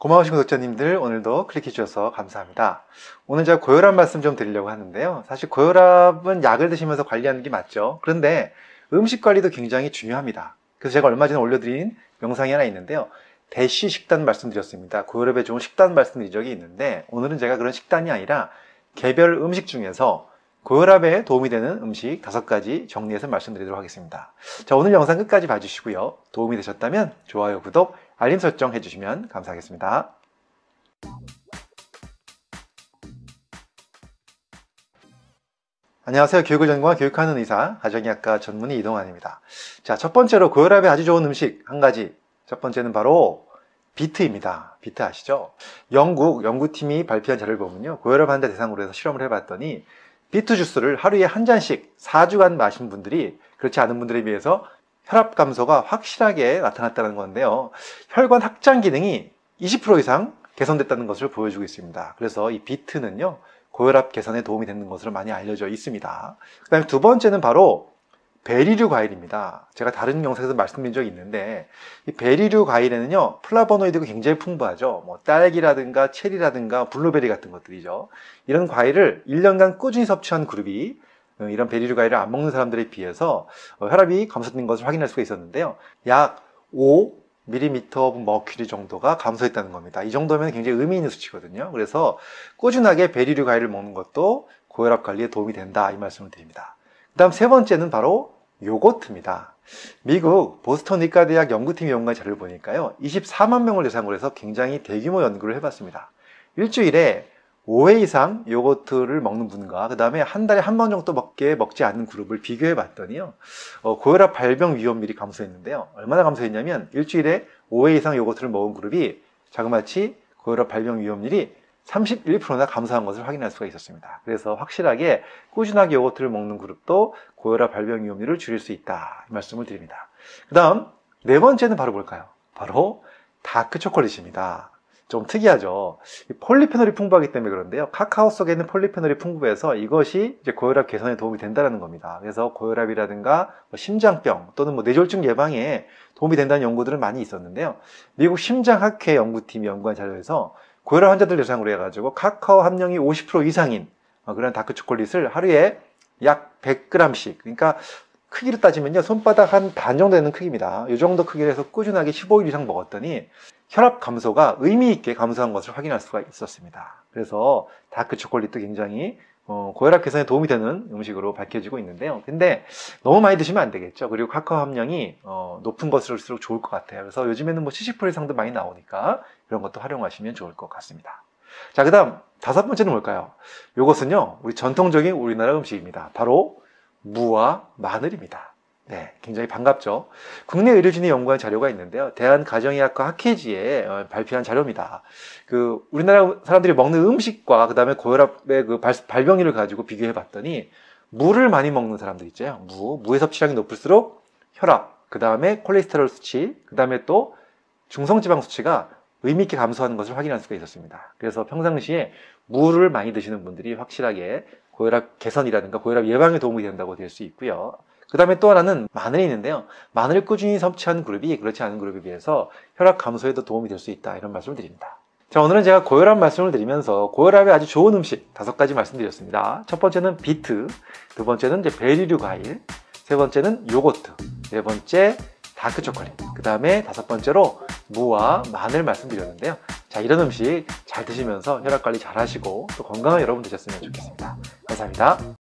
고마우신 구독자님들 오늘도 클릭해 주셔서 감사합니다. 오늘 제가 고혈압 말씀 좀 드리려고 하는데요. 사실 고혈압은 약을 드시면서 관리하는 게 맞죠. 그런데 음식 관리도 굉장히 중요합니다. 그래서 제가 얼마 전에 올려드린 영상이 하나 있는데요. 대시 식단 말씀드렸습니다. 고혈압에 좋은 식단 말씀드린 적이 있는데 오늘은 제가 그런 식단이 아니라 개별 음식 중에서 고혈압에 도움이 되는 음식 다섯 가지 정리해서 말씀드리도록 하겠습니다. 자, 오늘 영상 끝까지 봐주시고요. 도움이 되셨다면 좋아요, 구독, 알림 설정 해주시면 감사하겠습니다. 안녕하세요. 교육을 전공한 교육하는 의사, 가정의학과 전문의 이동환입니다. 자, 첫 번째로 고혈압에 아주 좋은 음식 한 가지. 첫 번째는 바로 비트입니다. 비트 아시죠? 영국 연구팀이 발표한 자료를 보면요. 고혈압 환자 대상으로 해서 실험을 해봤더니 비트 주스를 하루에 한 잔씩 4주간 마신 분들이 그렇지 않은 분들에 비해서 혈압 감소가 확실하게 나타났다는 건데요. 혈관 확장 기능이 20% 이상 개선됐다는 것을 보여주고 있습니다. 그래서 이 비트는요, 고혈압 개선에 도움이 되는 것으로 많이 알려져 있습니다. 그 다음에 두 번째는 바로 베리류 과일입니다. 제가 다른 영상에서 말씀드린 적이 있는데 이 베리류 과일에는요 플라보노이드가 굉장히 풍부하죠. 뭐 딸기라든가 체리라든가 블루베리 같은 것들이죠. 이런 과일을 1년간 꾸준히 섭취한 그룹이 음, 이런 베리류 과일을 안 먹는 사람들에 비해서 어, 혈압이 감소된 것을 확인할 수가 있었는데요. 약 5, m m 머큐리 정도가 감소했다는 겁니다. 이 정도면 굉장히 의미 있는 수치거든요. 그래서 꾸준하게 베리류 과일을 먹는 것도 고혈압 관리에 도움이 된다 이 말씀을 드립니다. 그 다음 세 번째는 바로 요거트입니다. 미국 보스턴 의과 대학 연구팀이 연구한 자료를 보니까요. 24만 명을 대상으로 해서 굉장히 대규모 연구를 해봤습니다. 일주일에 5회 이상 요거트를 먹는 분과 그 다음에 한 달에 한 번 정도밖에 먹지 않는 그룹을 비교해 봤더니요 어, 고혈압 발병 위험률이 감소했는데요 얼마나 감소했냐면 일주일에 5회 이상 요거트를 먹은 그룹이 자그마치 고혈압 발병 위험률이 31%나 감소한 것을 확인할 수가 있었습니다. 그래서 확실하게 꾸준하게 요거트를 먹는 그룹도 고혈압 발병 위험률을 줄일 수 있다. 말씀을 드립니다. 그 다음, 네 번째는 바로 뭘까요? 바로 다크 초콜릿입니다. 좀 특이하죠. 폴리페놀이 풍부하기 때문에 그런데요. 카카오 속에 있는 폴리페놀이 풍부해서 이것이 이제 고혈압 개선에 도움이 된다는 겁니다. 그래서 고혈압이라든가 뭐 심장병 또는 뭐 뇌졸중 예방에 도움이 된다는 연구들은 많이 있었는데요. 미국 심장학회 연구팀이 연구한 자료에서 고혈압 환자들 대상으로 해가지고 카카오 함량이 50% 이상인 어, 그런 다크 초콜릿을 하루에 약 100g씩 그러니까 크기로 따지면요 손바닥 한 반 정도 되는 크기입니다 이 정도 크기를 해서 꾸준하게 15일 이상 먹었더니 혈압 감소가 의미 있게 감소한 것을 확인할 수가 있었습니다. 그래서 다크 초콜릿도 굉장히 어, 고혈압 개선에 도움이 되는 음식으로 밝혀지고 있는데요. 근데 너무 많이 드시면 안 되겠죠. 그리고 카카오 함량이 어, 높은 것일수록 좋을 것 같아요. 그래서 요즘에는 뭐70% 이상도 많이 나오니까 그런 것도 활용하시면 좋을 것 같습니다. 자, 그 다음 다섯 번째는 뭘까요? 이것은요 우리 전통적인 우리나라 음식입니다. 바로 무와 마늘입니다. 네, 굉장히 반갑죠. 국내 의료진이 연구한 자료가 있는데요. 대한가정의학과 학회지에 어, 발표한 자료입니다. 그 우리나라 사람들이 먹는 음식과 그다음에 고혈압의 그 발병률을 발 가지고 비교해 봤더니 물을 많이 먹는 사람들 있죠. 무, 무의 섭취량이 높을수록 혈압, 그다음에 콜레스테롤 수치, 그다음에 또 중성지방 수치가 의미 있게 감소하는 것을 확인할 수가 있었습니다. 그래서 평상시에 물을 많이 드시는 분들이 확실하게 고혈압 개선이라든가 고혈압 예방에 도움이 된다고 될 수 있고요. 그 다음에 또 하나는 마늘이 있는데요. 마늘을 꾸준히 섭취한 그룹이 그렇지 않은 그룹에 비해서 혈압 감소에도 도움이 될 수 있다 이런 말씀을 드립니다. 자, 오늘은 제가 고혈압 말씀을 드리면서 고혈압에 아주 좋은 음식 다섯 가지 말씀드렸습니다. 첫 번째는 비트, 두 번째는 이제 베리류 과일, 세 번째는 요거트, 네 번째 다크 초콜릿, 그 다음에 다섯 번째로 무와 마늘 말씀드렸는데요. 자, 이런 음식 잘 드시면서 혈압 관리 잘 하시고 또 건강한 여러분 되셨으면 좋겠습니다. 감사합니다.